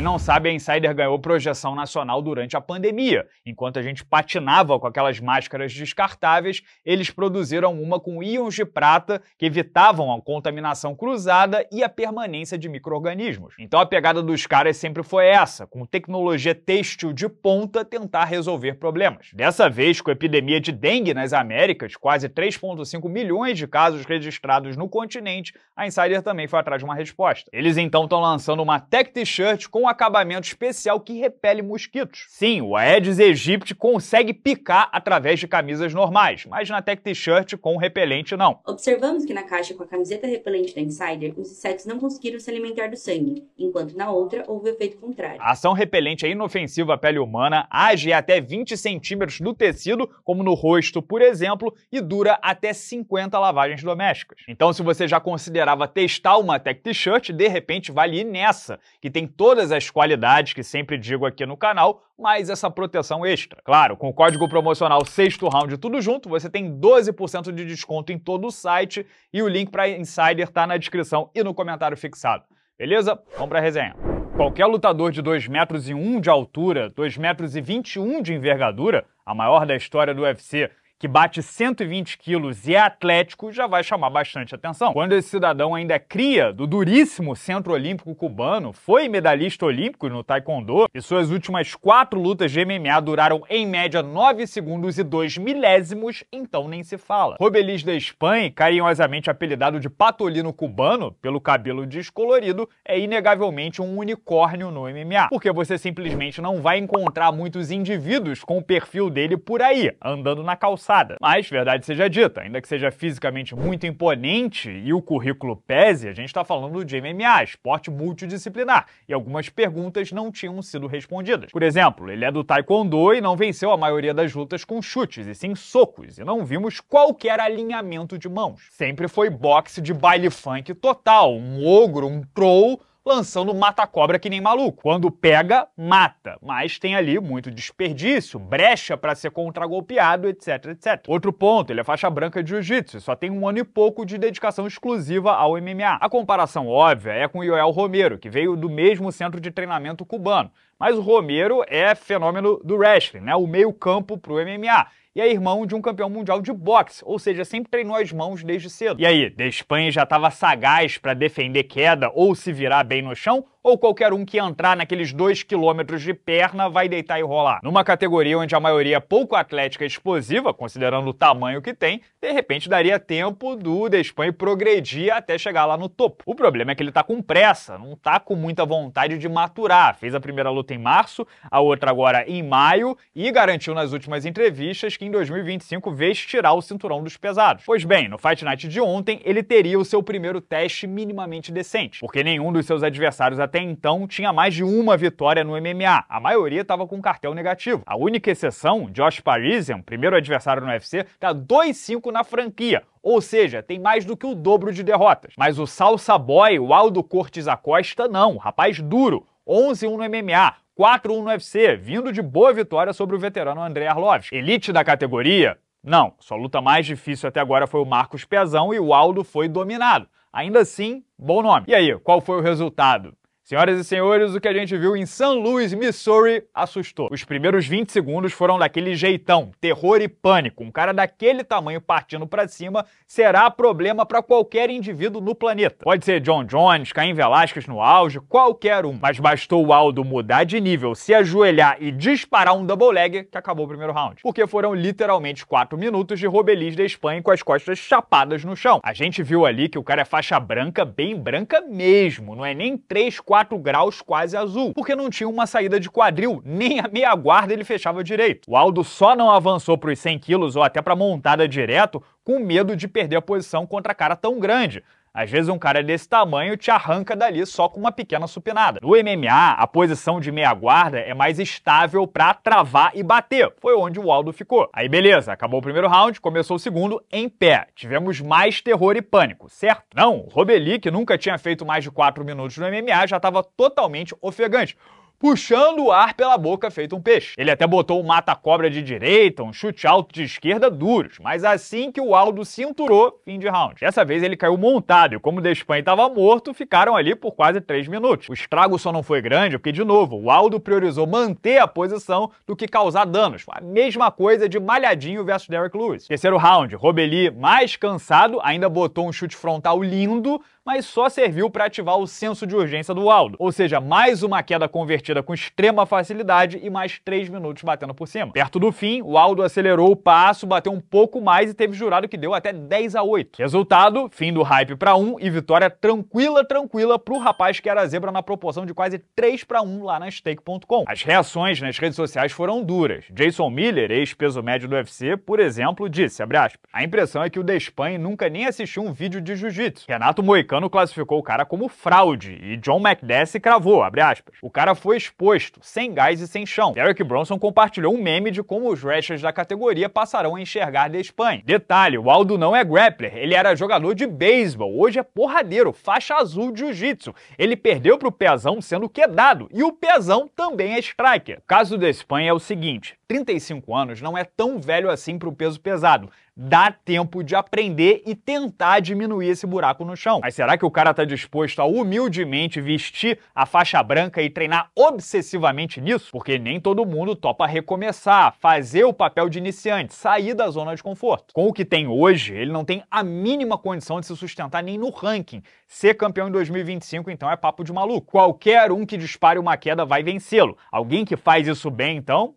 Quem não sabe, a Insider ganhou projeção nacional durante a pandemia. Enquanto a gente patinava com aquelas máscaras descartáveis, eles produziram uma com íons de prata que evitavam a contaminação cruzada e a permanência de micro-organismos. Então a pegada dos caras sempre foi essa, com tecnologia têxtil de ponta tentar resolver problemas. Dessa vez, com a epidemia de dengue nas Américas, quase 3,5 milhões de casos registrados no continente, a Insider também foi atrás de uma resposta. Eles então estão lançando uma tech t-shirt com acabamento especial que repele mosquitos. Sim, o Aedes aegypti consegue picar através de camisas normais, mas na Tech T-shirt com repelente não. Observamos que na caixa com a camiseta repelente da Insider, os insetos não conseguiram se alimentar do sangue, enquanto na outra houve o efeito contrário. A ação repelente é inofensiva à pele humana, age até 20 centímetros do tecido, como no rosto, por exemplo, e dura até 50 lavagens domésticas. Então, se você já considerava testar uma Tech T-shirt, de repente vale ir nessa, que tem todas todas as qualidades que sempre digo aqui no canal, mais essa proteção extra. Claro, com o código promocional sexto round tudo junto, você tem 12% de desconto em todo o site e o link para Insider está na descrição e no comentário fixado. Beleza? Vamos para a resenha. Qualquer lutador de 2 metros e 1 de altura, 2 metros e 21 de envergadura, a maior da história do UFC, que bate 120 quilos e é atlético, já vai chamar bastante atenção. Quando esse cidadão ainda é cria do duríssimo centro olímpico cubano, foi medalhista olímpico no taekwondo e suas últimas quatro lutas de MMA duraram em média 9 segundos e 2 milésimos, então nem se fala. Robeliz da Espanha, carinhosamente apelidado de patolino cubano pelo cabelo descolorido, é inegavelmente um unicórnio no MMA, porque você simplesmente não vai encontrar muitos indivíduos com o perfil dele por aí, andando na calçada passada. Mas, verdade seja dita, ainda que seja fisicamente muito imponente e o currículo pese, a gente está falando de MMA, esporte multidisciplinar, e algumas perguntas não tinham sido respondidas. Por exemplo, ele é do Taekwondo e não venceu a maioria das lutas com chutes, e sim socos, e não vimos qualquer alinhamento de mãos. Sempre foi boxe de baile funk total, um ogro, um troll, lançando mata-cobra que nem maluco. Quando pega, mata. Mas tem ali muito desperdício, brecha para ser contragolpeado, etc, etc. Outro ponto, ele é faixa branca de jiu-jitsu, só tem um ano e pouco de dedicação exclusiva ao MMA. A comparação óbvia é com o Yoel Romero, que veio do mesmo centro de treinamento cubano. Mas o Romero é fenômeno do wrestling, né? O meio campo pro MMA e é irmão de um campeão mundial de boxe, ou seja, sempre treinou as mãos desde cedo. E aí, De Espanha já estava sagaz para defender queda ou se virar bem no chão? ou qualquer um que entrar naqueles dois quilômetros de perna vai deitar e rolar. Numa categoria onde a maioria é pouco atlética e explosiva, considerando o tamanho que tem, de repente daria tempo do Despanho progredir até chegar lá no topo. O problema é que ele tá com pressa, não tá com muita vontade de maturar. Fez a primeira luta em março, a outra agora em maio e garantiu nas últimas entrevistas que em 2025 vestirá o cinturão dos pesados. Pois bem, no Fight Night de ontem ele teria o seu primeiro teste minimamente decente, porque nenhum dos seus adversários até até então tinha mais de uma vitória no MMA. A maioria estava com cartel negativo. A única exceção, Josh Parisian, primeiro adversário no UFC, tá 2-5 na franquia. Ou seja, tem mais do que o dobro de derrotas. Mas o Salsa Boy, o Aldo Cortes Acosta, não. Rapaz duro. 11-1 no MMA, 4-1 no UFC, vindo de boa vitória sobre o veterano André Arlovski. Elite da categoria? Não, sua luta mais difícil até agora foi o Marcos Pezão e o Aldo foi dominado. Ainda assim, bom nome. E aí, qual foi o resultado? Senhoras e senhores, o que a gente viu em St. Louis, Missouri, assustou. Os primeiros 20 segundos foram daquele jeitão, terror e pânico. Um cara daquele tamanho partindo para cima será problema para qualquer indivíduo no planeta. Pode ser John Jones, Caim Velasquez no auge, qualquer um. Mas bastou o Aldo mudar de nível, se ajoelhar e disparar um double leg que acabou o primeiro round. Porque foram literalmente 4 minutos de Robelis da Espanha com as costas chapadas no chão. A gente viu ali que o cara é faixa branca, bem branca mesmo, não é nem 3, 4 4 graus quase azul, porque não tinha uma saída de quadril, nem a meia guarda ele fechava direito. O Aldo só não avançou para os 100 quilos ou até para montada direto com medo de perder a posição contra a cara tão grande. Às vezes um cara desse tamanho te arranca dali só com uma pequena supinada. No MMA, a posição de meia guarda é mais estável para travar e bater. Foi onde o Aldo ficou. Aí beleza, acabou o primeiro round, começou o segundo em pé. Tivemos mais terror e pânico, certo? Não, o Robeli, que nunca tinha feito mais de 4 minutos no MMA, já estava totalmente ofegante puxando o ar pela boca feito um peixe. Ele até botou um mata-cobra de direita, um chute alto de esquerda duros, mas assim que o Aldo cinturou, fim de round. Dessa vez ele caiu montado e como o Despan estava morto, ficaram ali por quase 3 minutos. O estrago só não foi grande porque, de novo, o Aldo priorizou manter a posição do que causar danos. A mesma coisa de Malhadinho versus Derek Lewis. Terceiro round, Robeli, mais cansado, ainda botou um chute frontal lindo, mas só serviu para ativar o senso de urgência do Aldo. Ou seja, mais uma queda convertida partida com extrema facilidade e mais 3 minutos batendo por cima. Perto do fim, o Aldo acelerou o passo, bateu um pouco mais e teve jurado que deu até 10 a 8. Resultado, fim do hype para um e vitória tranquila, tranquila pro rapaz que era zebra na proporção de quase 3 para 1 lá na stake.com. As reações nas redes sociais foram duras. Jason Miller, ex-peso médio do UFC, por exemplo, disse, aspas, a impressão é que o Despain nunca nem assistiu um vídeo de jiu-jitsu. Renato Moicano classificou o cara como fraude e John McDessie cravou, aspas, o cara foi exposto, sem gás e sem chão. Derek Bronson compartilhou um meme de como os wrestlers da categoria passarão a enxergar da Espanha. Detalhe, o Aldo não é grappler, ele era jogador de beisebol, hoje é porradeiro, faixa azul de jiu-jitsu. Ele perdeu pro Pezão sendo quedado, e o Pezão também é striker. O caso da Espanha é o seguinte, 35 anos não é tão velho assim para o peso pesado. Dá tempo de aprender e tentar diminuir esse buraco no chão. Mas será que o cara está disposto a humildemente vestir a faixa branca e treinar obsessivamente nisso? Porque nem todo mundo topa recomeçar, fazer o papel de iniciante, sair da zona de conforto. Com o que tem hoje, ele não tem a mínima condição de se sustentar nem no ranking. Ser campeão em 2025, então, é papo de maluco. Qualquer um que dispare uma queda vai vencê-lo. Alguém que faz isso bem, então.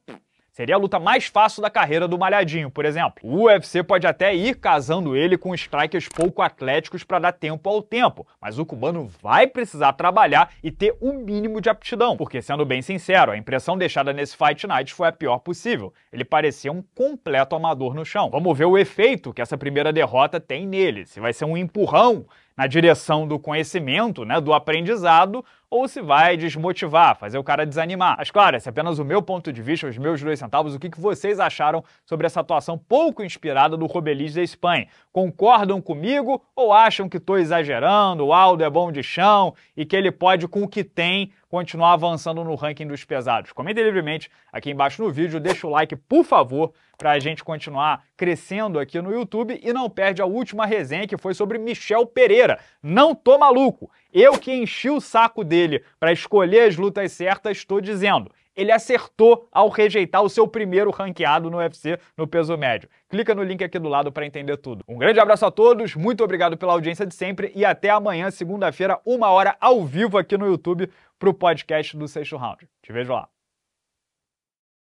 Seria a luta mais fácil da carreira do Malhadinho, por exemplo. O UFC pode até ir casando ele com strikers pouco atléticos para dar tempo ao tempo, mas o cubano vai precisar trabalhar e ter o um mínimo de aptidão, porque sendo bem sincero, a impressão deixada nesse Fight Night foi a pior possível. Ele parecia um completo amador no chão. Vamos ver o efeito que essa primeira derrota tem nele, se vai ser um empurrão na direção do conhecimento, né, do aprendizado, ou se vai desmotivar, fazer o cara desanimar. Mas claro, esse é apenas o meu ponto de vista, os meus dois centavos, o que, que vocês acharam sobre essa atuação pouco inspirada do Robeliz da Espanha? Concordam comigo ou acham que estou exagerando, o Aldo é bom de chão e que ele pode, com o que tem, continuar avançando no ranking dos pesados? Comente livremente aqui embaixo no vídeo, deixa o like, por favor, para a gente continuar crescendo aqui no YouTube e não perde a última resenha que foi sobre Michel Pereira. Não tô maluco, eu que enchi o saco dele para escolher as lutas certas, estou dizendo ele acertou ao rejeitar o seu primeiro ranqueado no UFC no peso médio. Clica no link aqui do lado para entender tudo. Um grande abraço a todos, muito obrigado pela audiência de sempre e até amanhã, segunda-feira, uma hora ao vivo aqui no YouTube para o podcast do Sexto Round. Te vejo lá.